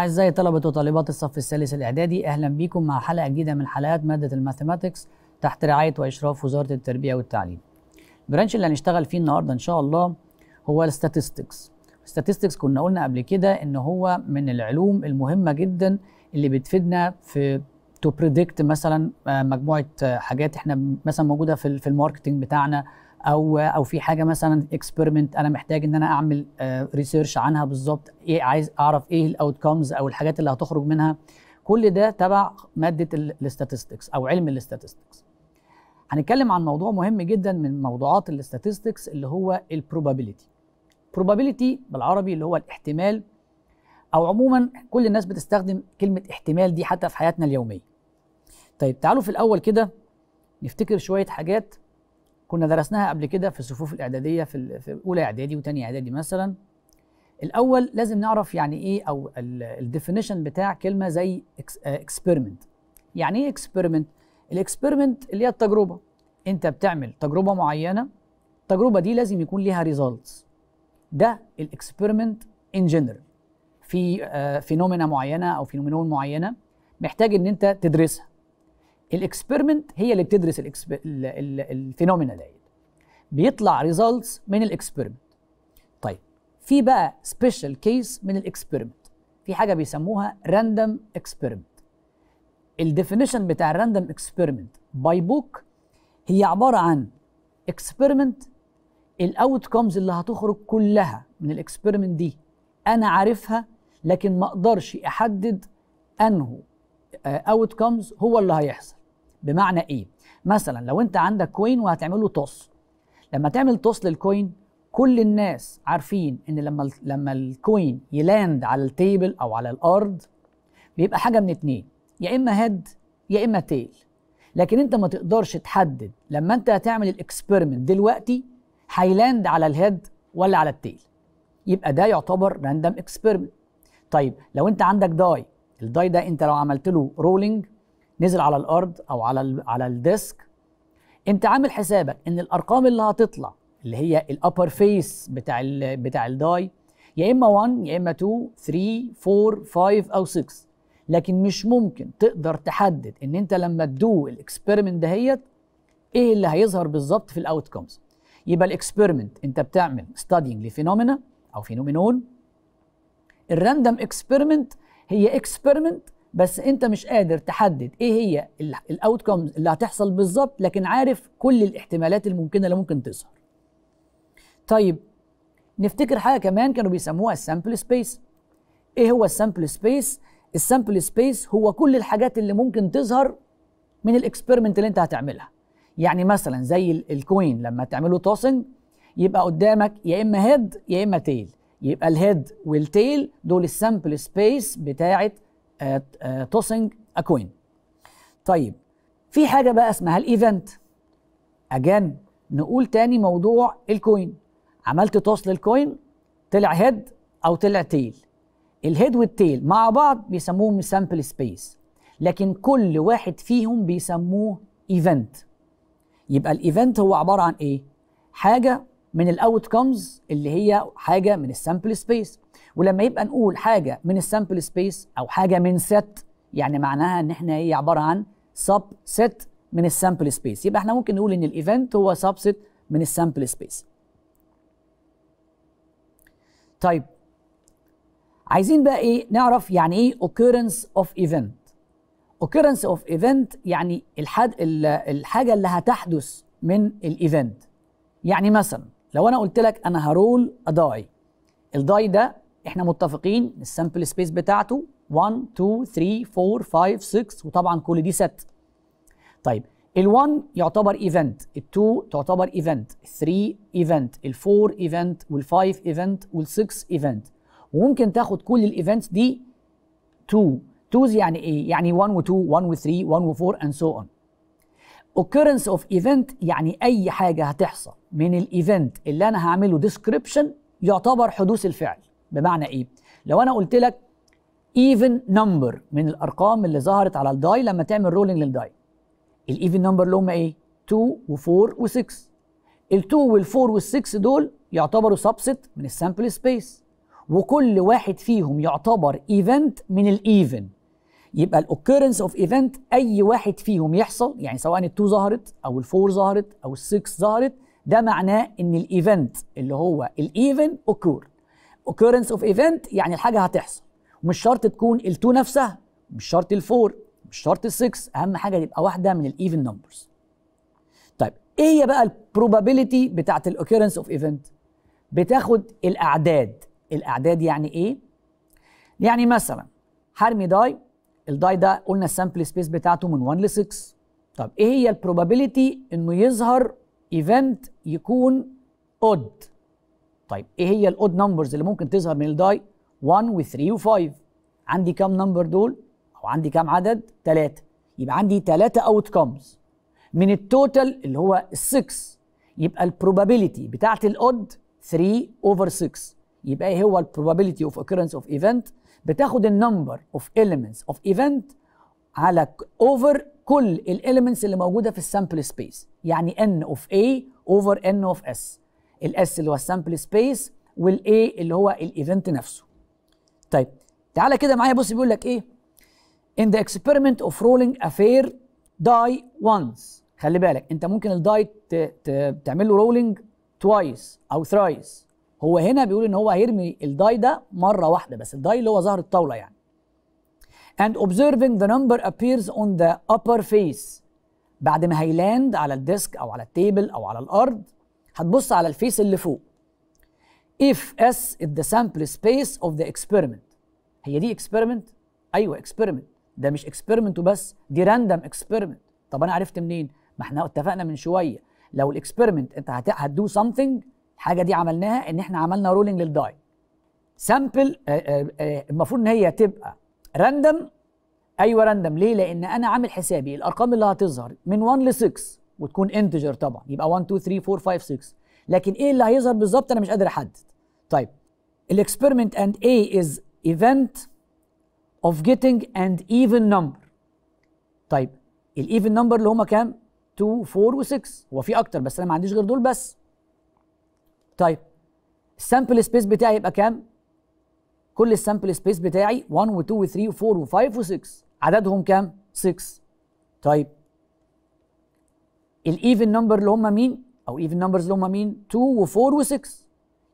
أعزائي طلبة وطالبات الصف الثالث الإعدادي أهلا بكم مع حلقة جديدة من حلقات مادة الماثيماتكس تحت رعاية وإشراف وزارة التربية والتعليم. البرانش اللي هنشتغل فيه النهاردة إن شاء الله هو الستاتستكس. الستاتستكس كنا قلنا قبل كده إن هو من العلوم المهمة جدا اللي بتفيدنا في تو بريدكت مثلا آه، مجموعة آه، حاجات إحنا مثلا موجودة في الماركتينج بتاعنا او او في حاجه مثلا اكسبيرمنت انا محتاج ان انا اعمل ريسيرش آه، عنها بالظبط ايه عايز اعرف ايه الاوتكمز او الحاجات اللي هتخرج منها كل ده تبع ماده الاستاتستكس او علم الاستاتستكس هنتكلم عن موضوع مهم جدا من موضوعات الاستاتستكس اللي هو البروبابيليتي probability بالعربي اللي هو الاحتمال او عموما كل الناس بتستخدم كلمه احتمال دي حتى في حياتنا اليوميه طيب تعالوا في الاول كده نفتكر شويه حاجات كنا درسناها قبل كده في الصفوف الاعداديه في, في اولى اعدادي وثانيه اعدادي مثلا الاول لازم نعرف يعني ايه او الديفينيشن بتاع كلمه زي اكسبيرمنت آه، يعني ايه اكسبيرمنت الاكسبيرمنت اللي هي التجربه انت بتعمل تجربه معينه التجربه دي لازم يكون ليها ريزلتس ده الاكسبيرمنت ان جنرال في فينومينا آه، معينه او فينومينون معينه محتاج ان انت تدرسها الاكسبيرمنت هي اللي بتدرس الفينومينا دي بيطلع ريزلتس من الاكسبيرمنت طيب في بقى سبيشال كيس من الاكسبيرمنت في حاجه بيسموها راندوم اكسبيرمنت الديفينيشن بتاع الراندوم اكسبيرمنت باي بوك هي عباره عن اكسبيرمنت الاوت كومز اللي هتخرج كلها من الاكسبيرمنت دي انا عارفها لكن ما اقدرش احدد انه اوت آه، كومز هو اللي هيحصل بمعنى ايه مثلا لو انت عندك كوين وهتعمله توس لما تعمل توس للكوين كل الناس عارفين ان لما لما الكوين يلاند على التيبل او على الارض بيبقى حاجه من اتنين يا اما هيد يا اما تيل لكن انت ما تقدرش تحدد لما انت هتعمل الاكسبيرمنت دلوقتي هيلاند على الهيد ولا على التيل يبقى ده يعتبر راندم اكسبيرمنت طيب لو انت عندك داي الداي ده انت لو عملت له رولينج نزل على الارض او على على الديسك انت عامل حسابك ان الارقام اللي هتطلع اللي هي الابر فيس بتاع الـ بتاع الداي يا اما 1 يا اما 2 3 4 5 او 6 لكن مش ممكن تقدر تحدد ان انت لما تدو الاكسبيرمنت دهيت ايه اللي هيظهر بالظبط في الاوت كومز يبقى الاكسبيرمنت انت بتعمل ستادينج لفينومينا او فينومينون الراندوم اكسبيرمنت هي اكسبيرمنت بس انت مش قادر تحدد ايه هي الاوت كومز اللي هتحصل بالظبط لكن عارف كل الاحتمالات الممكنه اللي ممكن تظهر طيب نفتكر حاجه كمان كانوا بيسموها السامبل سبيس ايه هو السامبل سبيس السامبل سبيس هو كل الحاجات اللي ممكن تظهر من الاكسبيرمنت اللي انت هتعملها يعني مثلا زي الكوين لما تعمله توسنج يبقى قدامك يا اما هيد يا اما تيل يبقى الهيد والتيل دول السامبل سبيس بتاعت توسنج اكوين uh, طيب في حاجه بقى اسمها الايفنت اجان نقول تاني موضوع الكوين عملت توصل الكوين طلع هيد او طلع تيل الهيد والتيل مع بعض بيسموهم سامبل سبيس لكن كل واحد فيهم بيسموه ايفنت يبقى الايفنت هو عباره عن ايه حاجه من الاوت كومز اللي هي حاجه من السامبل سبيس ولما يبقى نقول حاجه من السامبل سبيس او حاجه من ست يعني معناها ان احنا هي إيه، عباره عن سب ست من السامبل سبيس يبقى احنا ممكن نقول ان الايفنت هو سب ست من السامبل سبيس طيب عايزين بقى ايه نعرف يعني ايه occurrence of event occurrence of event يعني الحد الحاجه اللي هتحدث من الايفنت يعني مثلا لو انا قلت لك انا هرول اداي الداي ده احنا متفقين السامبل سبيس بتاعته 1 2 3 4 5 6 وطبعا كل دي ست طيب ال1 يعتبر ايفنت ال2 تعتبر ايفنت ال3 ايفنت ال4 ايفنت وال5 ايفنت وال6 ايفنت وممكن تاخد كل الايفنتس دي 2 توز يعني ايه يعني 1 و2 1 و3 1 و4 and so on occurrence of event يعني اي حاجه هتحصل من الايفنت اللي انا هعمله ديسكريبشن يعتبر حدوث الفعل بمعنى ايه لو انا قلت لك ايفن نمبر من الارقام اللي ظهرت على الداي لما تعمل رولينج للداي الايفن نمبر اللي هم ايه 2 و4 و6 ال2 وال4 وال6 دول يعتبروا سبست من السامبل سبيس وكل واحد فيهم يعتبر ايفنت من الايفن يبقى الاوكيرنس اوف ايفنت اي واحد فيهم يحصل يعني سواء ال2 ظهرت او ال4 ظهرت او ال6 ظهرت ده معناه ان الايفنت اللي هو الايفن اوكور occurrence of event يعني الحاجه هتحصل ومش شرط تكون ال2 نفسها مش شرط ال4 مش شرط ال6 اهم حاجه يبقى واحده من الايفن نمبرز طيب ايه هي بقى البروبابيلتي بتاعه الاوكيرنس اوف ايفنت بتاخد الاعداد الاعداد يعني ايه يعني مثلا هرمي داي الداي ده قلنا السامبل سبيس بتاعته من 1 ل 6 طب ايه هي البروبابيلتي انه يظهر ايفنت يكون اود طيب ايه هي الاود نمبرز اللي ممكن تظهر من الداي 1 و3 و5 عندي كام نمبر دول او عندي كام عدد 3 يبقى عندي 3 اوت كومز من التوتال اللي هو 6 يبقى البروبابيليتي بتاعت الاود 3 اوفر 6 يبقى ايه هو البروبابيليتي اوف اوكيرنس اوف ايفنت بتاخد النمبر اوف ايليمنتس اوف ايفنت على اوفر كل الاليمنتس اللي موجوده في السامبل سبيس يعني n اوف a اوفر n اوف اس الاس اللي هو السامبل سبيس والاي اللي هو الايفنت نفسه طيب تعالى كده معايا بص بيقول لك ايه in the experiment of rolling a fair die once خلي بالك انت ممكن الداي تعمل له رولينج توايس او ثرايس هو هنا بيقول ان هو هيرمي الداي ده مره واحده بس الداي اللي هو ظهر الطاوله يعني and observing the number appears on the upper face بعد ما هيلاند على الديسك او على التيبل او على الارض هتبص على الفيس اللي فوق if s is the sample space of the experiment هي دي experiment ايوه experiment ده مش experiment وبس دي random experiment طب انا عرفت منين ما احنا اتفقنا من شويه لو الاكسبيرمنت انت هتدو something الحاجه دي عملناها ان احنا عملنا رولينج للداي سامبل آه، آه، آه، المفروض ان هي تبقى راندم ايوه راندم ليه لان انا عامل حسابي الارقام اللي هتظهر من 1 ل 6 وتكون انتجر طبعا يبقى 1 2 3 4 5 6 لكن ايه اللي هيظهر بالظبط انا مش قادر احدد طيب الاكسبيرمنت اند اي از event of getting اند even number طيب الايفن نمبر اللي هما كام 2 4 و6 هو في اكتر بس انا ما عنديش غير دول بس طيب السامبل سبيس بتاعي يبقى كام كل السامبل سبيس بتاعي 1 و2 و3 و4 و5 و6 عددهم كام 6 طيب الايفن نمبر اللي هم مين او ايفن نمبرز اللي هم مين 2 و4 و6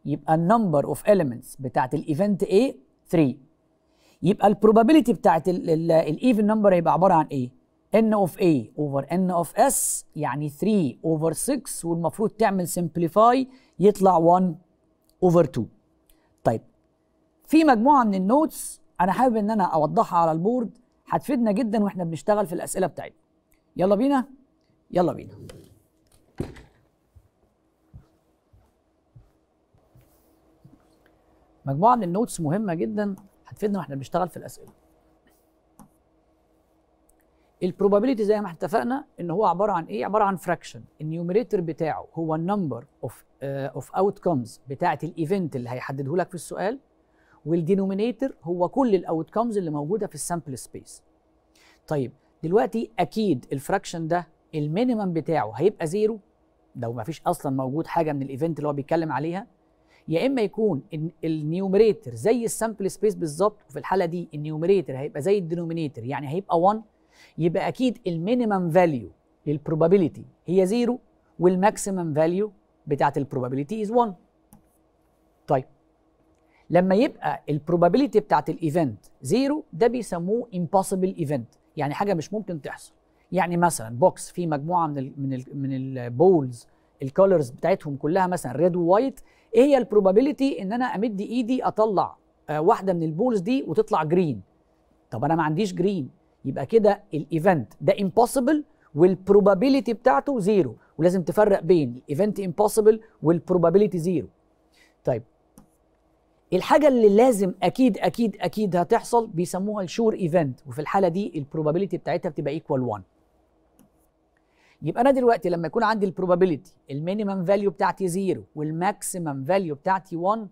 يبقى النمبر اوف اليمنتس بتاعت الايفنت A 3 يبقى البروبابيلتي بتاعت الايفن نمبر هيبقى عباره عن ايه n of a over n of s يعني 3 over 6 والمفروض تعمل simplify يطلع 1 over 2 طيب في مجموعه من النوتس انا حابب ان انا اوضحها على البورد هتفيدنا جدا واحنا بنشتغل في الاسئله بتاعتنا يلا بينا يلا بينا مجموعه من النوتس مهمه جدا هتفيدنا واحنا بنشتغل في الاسئله البروبابيلتي زي ما اتفقنا ان هو عباره عن ايه عباره عن فراكشن النيوميريتور بتاعه هو النمبر اوف اوف اوتكمز بتاعه الايفنت اللي هيحدده لك في السؤال والدينومينيتور هو كل الاوتكمز اللي موجوده في السامبل سبيس طيب دلوقتي اكيد الفراكشن ده المينيمم بتاعه هيبقى زيرو لو ما فيش اصلا موجود حاجه من الايفنت اللي هو بيتكلم عليها يا اما يكون النيومريتر زي السامبل سبيس بالظبط وفي الحاله دي النيومريتر هيبقى زي الدينومينيتر يعني هيبقى 1 يبقى اكيد المينيمم فاليو للبروبابيلتي هي زيرو والماكسيمم فاليو بتاعت البروبابيلتي از 1 طيب لما يبقى البروبابيلتي بتاعت الايفنت زيرو ده بيسموه امبوسيبل ايفنت يعني حاجه مش ممكن تحصل يعني مثلا بوكس فيه مجموعه من الـ من الـ من البولز الكولرز بتاعتهم كلها مثلا ريد ووايت ايه هي البروبابيلتي ان انا امد ايدي اطلع آه، واحده من البولز دي وتطلع جرين طب انا ما عنديش جرين يبقى كده الايفنت ده امبوسيبل والبروبابيلتي بتاعته زيرو ولازم تفرق بين الايفنت امبوسيبل والبروبابيلتي زيرو طيب الحاجة اللي لازم أكيد أكيد أكيد هتحصل بيسموها الشور ايفنت وفي الحالة دي البروبابيلتي بتاعتها بتبقى ايكوال 1 يبقى انا دلوقتي لما يكون عندي البروبابيلتي المينيمم فاليو بتاعتي 0 والماكسيمم فاليو بتاعتي 1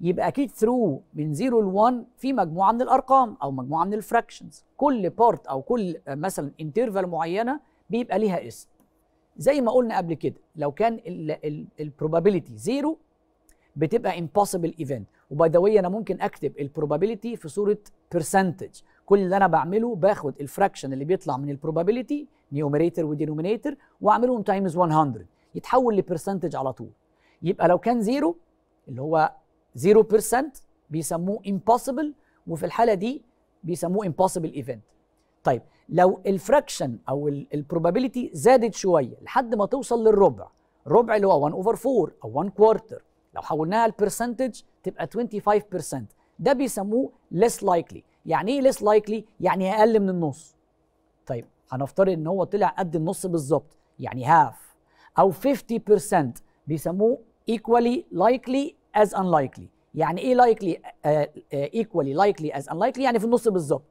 يبقى اكيد ثرو من 0 ل 1 في مجموعه من الارقام او مجموعه من الفراكشنز كل بارت او كل آه، مثلا انترفال معينه بيبقى ليها اسم زي ما قلنا قبل كده لو كان البروبابيلتي 0 بتبقى امبوسيبل ايفنت وباي ذا انا ممكن اكتب البروبابيلتي في صوره برسنتج كل اللي انا بعمله باخد الفراكشن اللي بيطلع من البروبابيلتي نيوميريتر ودينومينيتر واعملهم تايمز 100 يتحول لبرسنتج على طول يبقى لو كان زيرو اللي هو 0% بيسموه امبوسيبل وفي الحاله دي بيسموه امبوسيبل ايفنت طيب لو الفراكشن او البروبابيلتي زادت شويه لحد ما توصل للربع الربع اللي هو 1 اوفر 4 او 1 كوارتر لو حولناها لبرسنتج تبقى 25% ده بيسموه less likely يعني ايه less likely يعني اقل من النص طيب هنفترض ان هو طلع قد النص بالظبط يعني هاف او 50% بيسموه equally likely as unlikely يعني ايه likely uh, آه، لايكلي آه، equally likely as unlikely يعني في النص بالظبط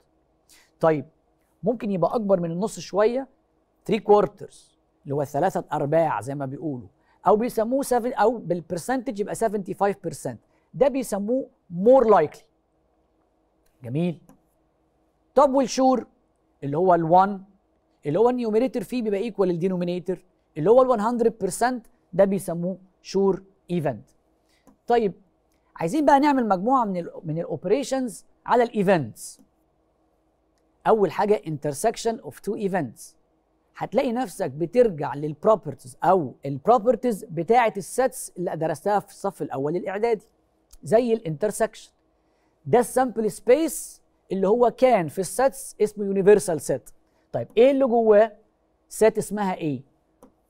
طيب ممكن يبقى اكبر من النص شويه 3 quarters اللي هو ثلاثة ارباع زي ما بيقولوا او بيسموه 7 او بالبرسنتج يبقى 75% ده بيسموه more likely جميل طب والشور اللي هو ال1 اللي هو النيوميريتر فيه بيبقى ايكوال للدينومينيتر اللي هو ال 100% ده بيسموه شور ايفنت طيب عايزين بقى نعمل مجموعه من الـ من الاوبريشنز على الايفنتس اول حاجه انترسكشن اوف تو ايفنتس هتلاقي نفسك بترجع للبروبرتيز او البروبرتيز بتاعه السيتس اللي درستها في الصف الاول الاعدادي زي الانترسكشن ده السامبل سبيس اللي هو كان في السيتس اسمه يونيفرسال سيت طيب ايه اللي جواه سات اسمها ايه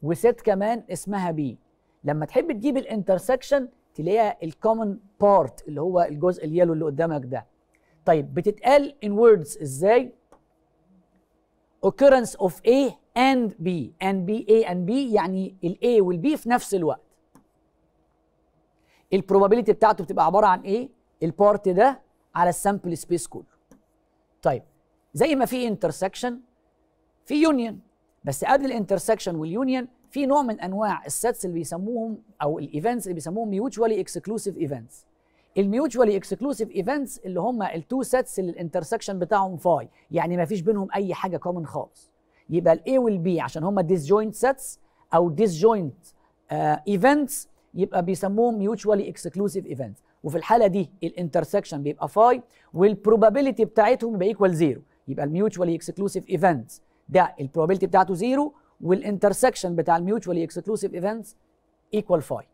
وسات كمان اسمها بي لما تحب تجيب الانترسكشن تلاقيها الكومن بارت اللي هو الجزء اليلو اللي قدامك ده طيب بتتقال ان ووردز ازاي occurrence of A and B and B A and B يعني ال A وال B في نفس الوقت البروبابيلتي بتاعته بتبقى عبارة عن ايه البارت ده على السامبل سبيس كله طيب زي ما في انترسكشن في يونيون بس قبل الانترسكشن واليونيون في نوع من انواع السيتس اللي بيسموهم او الايفنتس اللي بيسموهم ميوتشوالي اكسكلوسيف ايفنتس الميوتشوالي اكسكلوسيف ايفنتس اللي هم التو سيتس اللي الانترسكشن بتاعهم فاي يعني ما فيش بينهم اي حاجه كومن خالص يبقى الاي والبي عشان هم ديسجوينت سيتس او ديسجوينت ايفنتس آه, يبقى بيسموهم ميوتشوالي اكسكلوسيف ايفنتس وفي الحاله دي الانترسكشن بيبقى فاي والبروبابيلتي بتاعتهم بيبقى ايكوال زيرو يبقى الميوتشوالي اكسكلوسيف ايفنتس ده البروبابيلتي بتاعته زيرو والانترسكشن بتاع الميوتشوالي اكسكلوسيف ايفنتس ايكوال فاي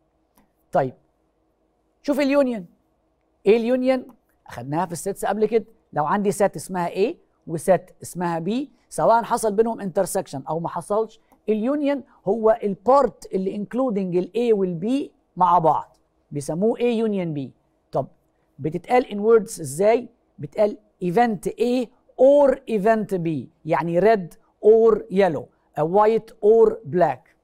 طيب شوف اليونيون ايه اليونيون اخدناها في السيتس قبل كده لو عندي سات اسمها A وسات اسمها B سواء حصل بينهم انترسكشن او ما حصلش اليونيون هو البارت اللي انكلودنج الاي والبي مع بعض بيسموه A يونيون B طب بتتقال ان ووردز ازاي بتقال ايفنت A اور ايفنت B يعني ريد اور يلو وايت اور بلاك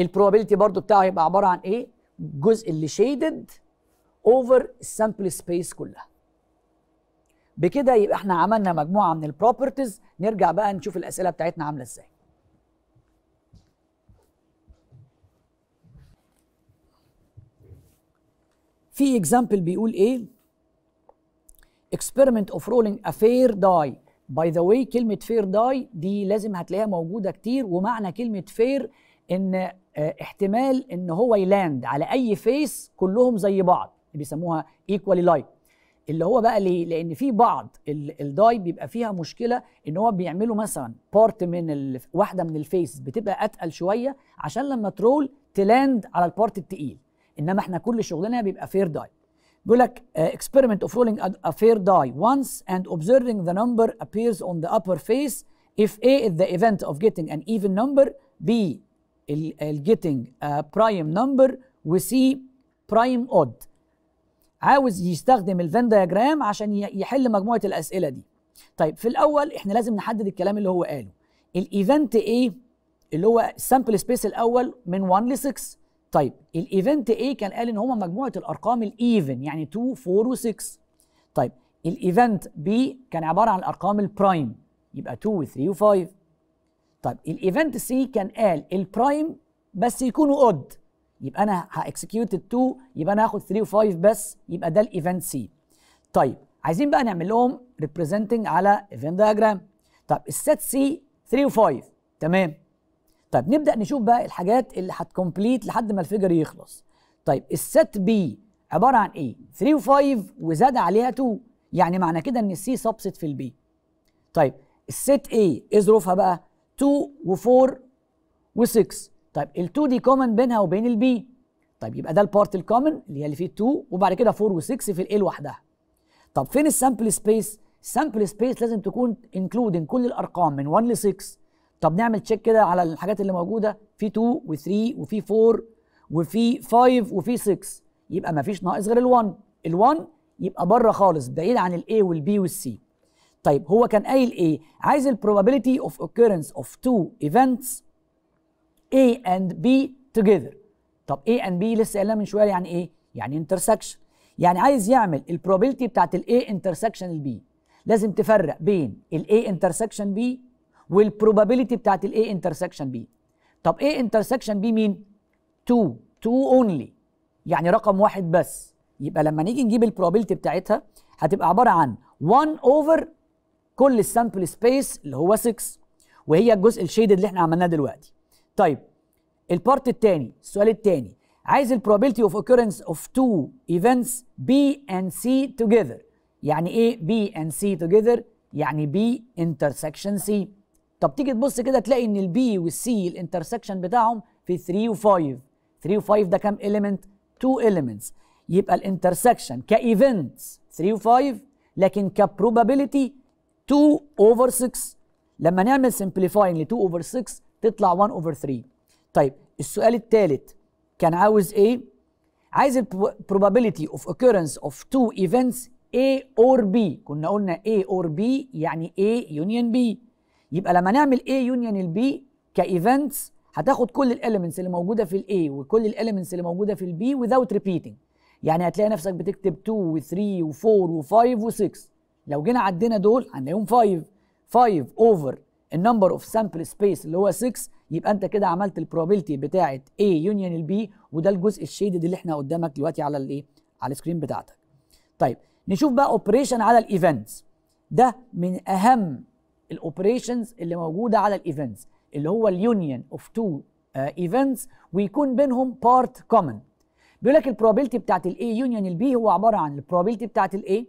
البروبابيلتي برضو بتاعه هيبقى عباره عن ايه الجزء اللي شيدد اوفر السامبل سبيس كلها بكده يبقى احنا عملنا مجموعه من البروبرتيز نرجع بقى نشوف الاسئله بتاعتنا عامله ازاي في اكزامبل بيقول ايه experiment of rolling a fair die باي ذا واي كلمه فير داي دي لازم هتلاقيها موجوده كتير ومعنى كلمه فير ان آه، احتمال ان هو يلاند على اي فيس كلهم زي بعض بيسموها ايكوالي لايك اللي هو بقى ليه؟ لان في بعض الداي بيبقى فيها مشكله ان هو بيعملوا مثلا بارت من ال... واحده من الفيس بتبقى اتقل شويه عشان لما ترول تلاند على البارت التقيل انما احنا كل شغلنا بيبقى فير داي بيقول لك اكسبيرمنت اوف رولينج a fair داي once and observing the number appears on the upper face if A is the event of getting an even number B ال getting a prime number و C prime odd عاوز يستخدم الفان دياجرام عشان يحل مجموعه الاسئله دي طيب في الاول احنا لازم نحدد الكلام اللي هو قاله الايفنت ايه اللي هو السامبل سبيس الاول من 1 ل 6 طيب الايفنت ايه كان قال ان هما مجموعه الارقام الايفن يعني 2 4 و6 طيب الايفنت بي كان عباره عن الارقام البرايم يبقى 2 و3 و5 طيب الايفنت سي كان قال البرايم بس يكونوا اود يبقى انا هاكسكيوت ال 2 يبقى انا هاخد 3 و5 بس يبقى ده الايفنت سي طيب عايزين بقى نعمل لهم ريبريزنتنج على ايفنت دياجرام طب السيت سي 3 و5 تمام طيب نبدا نشوف بقى الحاجات اللي هتكمبليت لحد ما الفيجر يخلص طيب الست بي عباره عن ايه 3 و5 وزاد عليها 2 يعني معنى كده ان السي سبست في البي طيب الست اي ايه ظروفها بقى 2 و4 و6 طيب ال2 دي كومن بينها وبين البي طيب يبقى ده البارت الكومن اللي هي اللي فيه 2 وبعد كده 4 و6 في الايه لوحدها طب فين السامبل سبيس السامبل سبيس لازم تكون انكلودنج كل الارقام من 1 ل 6 طب نعمل تشيك كده على الحاجات اللي موجوده في 2 و3 وفي 4 وفي 5 وفي 6 يبقى ما فيش ناقص غير ال1 ال1 يبقى بره خالص بعيد عن الاي والبي والسي طيب هو كان قايل ايه عايز البروبابيلتي اوف اوكيرنس اوف تو ايفنتس اي اند بي توجذر طب اي اند بي لسه قايلها من شويه يعني ايه يعني انترسكشن يعني عايز يعمل البروبابيلتي بتاعت الاي انترسكشن البي لازم تفرق بين الاي انترسكشن بي والبروبابيلتي بتاعت الاي انترسكشن بي طب ايه انترسكشن بي مين 2 2 اونلي يعني رقم واحد بس يبقى لما نيجي نجيب البروبابيلتي بتاعتها هتبقى عباره عن 1 اوفر كل السامبل سبيس اللي هو 6 وهي الجزء الشيدد اللي احنا عملناه دلوقتي طيب البارت الثاني السؤال الثاني عايز probability of occurrence of تو events B and C together يعني ايه B and C together يعني B intersection C طب تيجي تبص كده تلاقي ان البي والسي الانترسكشن بتاعهم في 3 و5 3 و5 ده كام اليمنت 2 اليمنتس يبقى الانترسكشن كايفنت 3 و5 لكن كبروبابيلتي 2 اوفر 6 لما نعمل سمبليفاينج ل 2 اوفر 6 تطلع 1 اوفر 3 طيب السؤال الثالث كان عاوز ايه عايز probability of occurrence of 2 ايفنتس A or B كنا قلنا A or B يعني A union B يبقى لما نعمل A يونيون البي كايفنتس هتاخد كل الاليمنتس اللي موجوده في الاي وكل الاليمنتس اللي موجوده في البي وذاوت ريبيتنج يعني هتلاقي نفسك بتكتب 2 و3 و4 و5 و6 لو جينا عدينا دول هنلاقيهم 5 5 اوفر النمبر اوف سامبل سبيس اللي هو 6 يبقى انت كده عملت البروبابيلتي بتاعه A يونيون البي وده الجزء الشيدد اللي احنا قدامك دلوقتي على الايه على السكرين بتاعتك طيب نشوف بقى اوبريشن على الايفنتس ده من اهم الاوبريشنز اللي موجوده على الايفنتس اللي هو اليونيون اوف تو ايفنتس ويكون بينهم بارت كومن بيقول لك البروبابيلتي بتاعت الاي يونيون البي هو عباره عن البروبابيلتي بتاعت الاي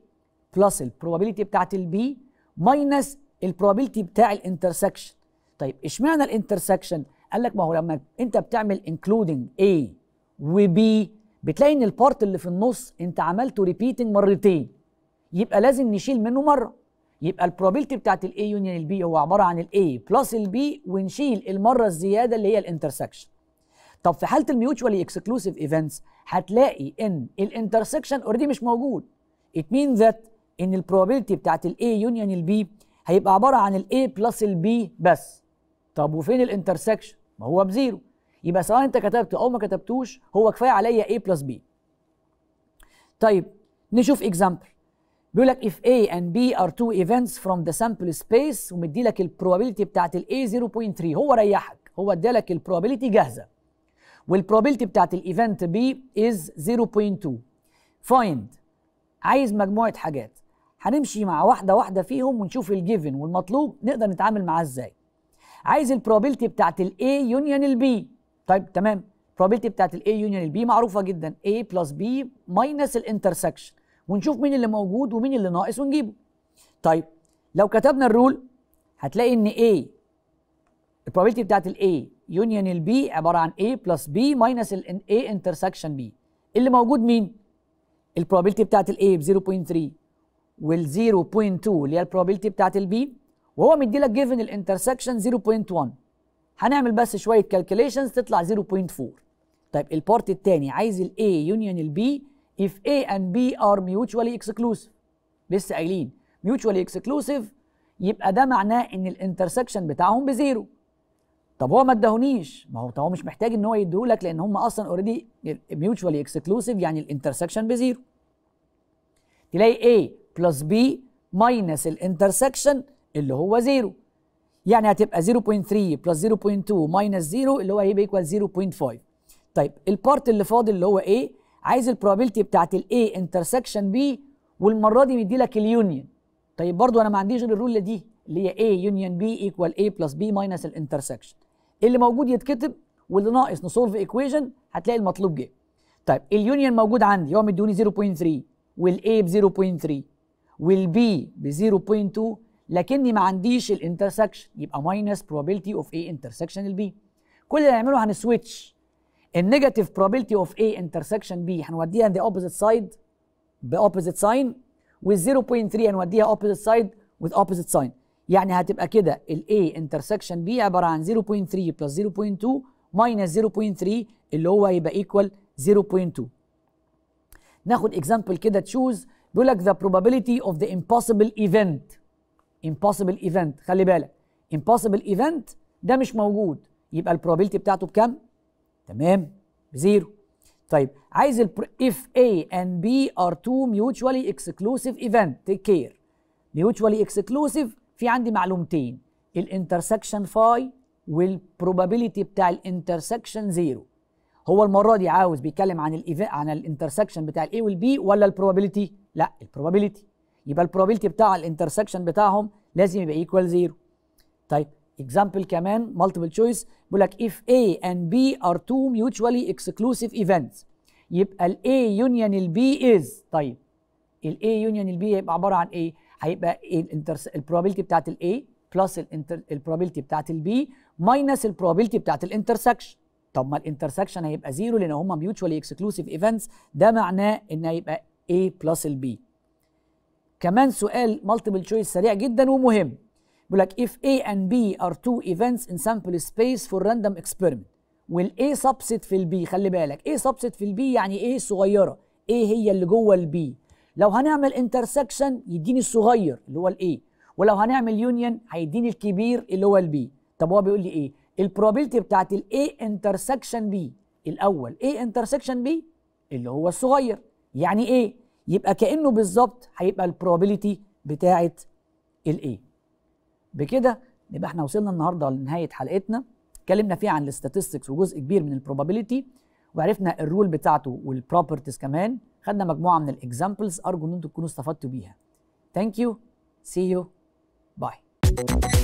بلس البروبابيلتي بتاعت البي ماينس البروبابيلتي بتاع الانترسكشن طيب اشمعنى الانترسكشن قال لك ما هو لما انت بتعمل انكلودنج اي وبي بتلاقي ان البارت اللي في النص انت عملته ريبيتنج مرتين يبقى لازم نشيل منه مره يبقى البروبابيلتي بتاعت الاي يونيون البي هو عباره عن الاي بلس البي ونشيل المره الزياده اللي هي الانترسكشن طب في حاله الميوتشوالي اكسكلوسيف ايفنتس هتلاقي ان الانترسكشن اوريدي مش موجود ات مين ذات ان البروبابيلتي بتاعت الاي يونيون البي هيبقى عباره عن الاي بلس البي بس طب وفين الانترسكشن ما هو بزيرو يبقى سواء انت كتبت او ما كتبتوش هو كفايه عليا اي بلس بي طيب نشوف اكزامبل بيقول لك if A and B are two events from the sample space ومدي لك البروبابيلتي بتاعت ال A 0.3 هو ريحك هو ادالك البروبابيلتي جاهزه والبروبابيلتي بتاعت الايفنت B is 0.2 find عايز مجموعه حاجات هنمشي مع واحده واحده فيهم ونشوف الجيفن والمطلوب نقدر نتعامل معاه ازاي عايز البروبابيلتي بتاعت ال A يونيون ال B طيب تمام البروبابيلتي بتاعت ال A يونيون ال B معروفه جدا A بلس B ماينس الانترسكشن ونشوف مين اللي موجود ومين اللي ناقص ونجيبه طيب لو كتبنا الرول هتلاقي ان A البروبابيلتي بتاعت ال A يونيون ال B عباره عن A بلس B ماينس ال A انترسكشن B اللي موجود مين؟ البروبابيلتي بتاعت ال A ب 0.3 وال 0.2 اللي هي البروبابيلتي بتاعت ال B وهو مدي لك جيفن الانترسكشن 0.1 هنعمل بس شويه كالكوليشنز تطلع 0.4 طيب البارت الثاني عايز ال A يونيون ال B if A and B are mutually exclusive لسه قايلين mutually exclusive يبقى ده معناه ان الانترسكشن بتاعهم بزيرو طب هو ما اداهونيش ما هو هو مش محتاج ان هو يديهولك لان هم اصلا اوريدي mutually exclusive يعني الانترسكشن بزيرو تلاقي A plus B minus الانترسكشن اللي هو زيرو يعني هتبقى 0.3 plus 0.2 minus 0 اللي هو هيبقى equal 0.5 طيب البارت اللي فاضل اللي هو ايه عايز البروبابيلتي بتاعت الاي انترسكشن بي والمره دي مدي لك اليونيون طيب برضو انا ما عنديش غير الرول دي اللي هي اي يونيون بي ايكوال اي بلس بي ماينس الانترسكشن اللي موجود يتكتب واللي ناقص نسولف ايكويشن هتلاقي المطلوب جه طيب اليونيون موجود عندي هو مدوني 0.3 والاي ب 0.3 والبي ب 0.2 لكني ما عنديش الانترسكشن يبقى ماينس بروبابيلتي اوف ايه انترسكشن البي كل اللي هنعمله هنسويتش النيجاتيف probability of A intersection B هنوديها the opposite side ب opposite sign وال 0.3 هنوديها opposite side with opposite sign يعني هتبقى كده ال A intersection B عبارة عن 0.3 plus 0.2 minus 0.3 اللي هو هيبقى equal 0.2 ناخد example كده تشوز بيقول لك the probability of the impossible event impossible event خلي بالك impossible event ده مش موجود يبقى البروبابيلتي بتاعته بكام؟ تمام بزيرو طيب عايز الـ if A and B are two mutually exclusive event take care mutually exclusive في عندي معلومتين الانترسكشن فاي probability بتاع الانترسكشن زيرو هو المره دي عاوز بيتكلم عن الايفنت عن الانترسكشن بتاع A والـ B ولا probability؟ لا probability يبقى probability بتاع الانترسكشن بتاعهم لازم يبقى ايكوال زيرو طيب اكزامبل كمان مالتيبل تشويس بيقول لك اف اي اند بي ار تو ميوتشوالي اكسكلوسيف ايفنتس يبقى الاي يونيون البي از طيب الاي يونيون البي هيبقى عباره عن ايه؟ هيبقى البروبابيلتي بتاعه الاي بلس البروبابيلتي بتاعه البي ماينس البروبابيلتي بتاعه الانترسكشن طب ما الانترسكشن هيبقى زيرو لان هما ميوتشوالي اكسكلوسيف ايفنتس ده معناه ان هيبقى اي بلس البي كمان سؤال مالتيبل تشويس سريع جدا ومهم بيقول لك if A and B are two events in sample space for random experiment والA subset في البي خلي بالك A subset في البي يعني A صغيرة A هي اللي جوه البي لو هنعمل انترسكشن يديني الصغير اللي هو الاي ولو هنعمل يونيون هيديني الكبير اللي هو البي طب هو بيقول لي ايه البروبابيلتي بتاعت الاي انترسكشن بي الاول ايه انترسكشن بي اللي هو الصغير يعني ايه يبقى كانه بالظبط هيبقى البروبابيلتي بتاعت الايه بكده نبقى احنا وصلنا النهارده لنهايه حلقتنا اتكلمنا فيها عن الاستاتستكس وجزء كبير من البروبابيليتي وعرفنا الرول بتاعته والبروبرتيز كمان خدنا مجموعه من الاكزامبلز ارجو ان انتم تكونوا استفدتوا بيها ثانك يو سي يو باي